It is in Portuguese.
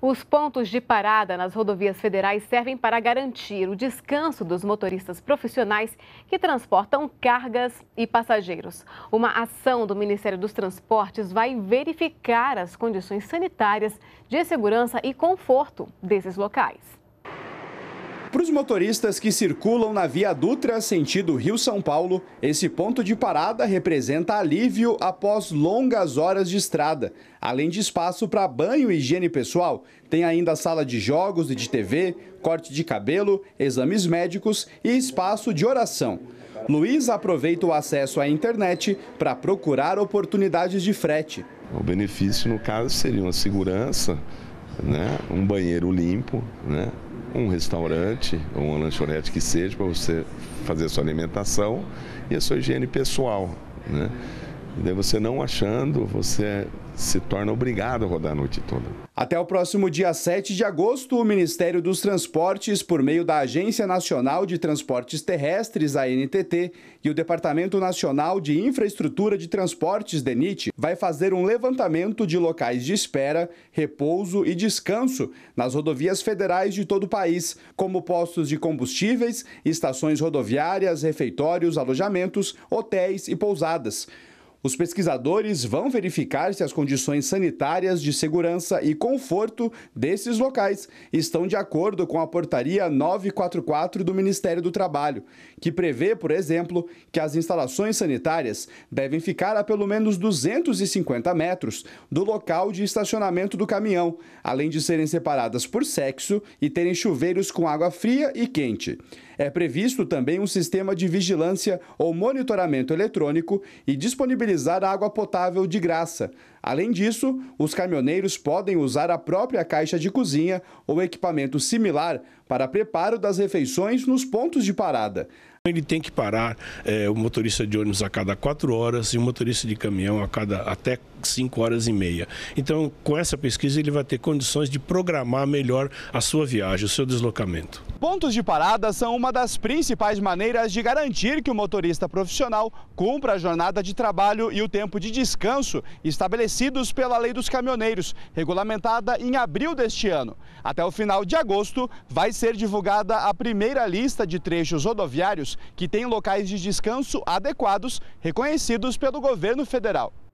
Os pontos de parada nas rodovias federais servem para garantir o descanso dos motoristas profissionais que transportam cargas e passageiros. Uma ação do Ministério dos Transportes vai verificar as condições sanitárias de segurança e conforto desses locais. Para os motoristas que circulam na Via Dutra sentido Rio-São Paulo, esse ponto de parada representa alívio após longas horas de estrada. Além de espaço para banho e higiene pessoal, tem ainda sala de jogos e de TV, corte de cabelo, exames médicos e espaço de oração. Luiz aproveita o acesso à internet para procurar oportunidades de frete. O benefício, no caso, seria uma segurança né? um banheiro limpo, né? um restaurante ou uma lanchonete que seja para você fazer a sua alimentação e a sua higiene pessoal. Né? daí você não achando, você se torna obrigado a rodar a noite toda. Até o próximo dia 7 de agosto, o Ministério dos Transportes, por meio da Agência Nacional de Transportes Terrestres, ANTT, e o Departamento Nacional de Infraestrutura de Transportes, DENIT, vai fazer um levantamento de locais de espera, repouso e descanso nas rodovias federais de todo o país, como postos de combustíveis, estações rodoviárias, refeitórios, alojamentos, hotéis e pousadas. Os pesquisadores vão verificar se as condições sanitárias de segurança e conforto desses locais estão de acordo com a portaria 944 do Ministério do Trabalho, que prevê, por exemplo, que as instalações sanitárias devem ficar a pelo menos 250 metros do local de estacionamento do caminhão, além de serem separadas por sexo e terem chuveiros com água fria e quente. É previsto também um sistema de vigilância ou monitoramento eletrônico e disponibilidade disponibilizar água potável de graça. Além disso, os caminhoneiros podem usar a própria caixa de cozinha ou equipamento similar para preparo das refeições nos pontos de parada. Ele tem que parar é, o motorista de ônibus a cada quatro horas e o motorista de caminhão a cada até 5 horas e meia. Então, com essa pesquisa, ele vai ter condições de programar melhor a sua viagem, o seu deslocamento. Pontos de parada são uma das principais maneiras de garantir que o motorista profissional cumpra a jornada de trabalho e o tempo de descanso estabelecidos pela Lei dos Caminhoneiros, regulamentada em abril deste ano. Até o final de agosto, vai ser divulgada a primeira lista de trechos rodoviários que têm locais de descanso adequados reconhecidos pelo governo federal.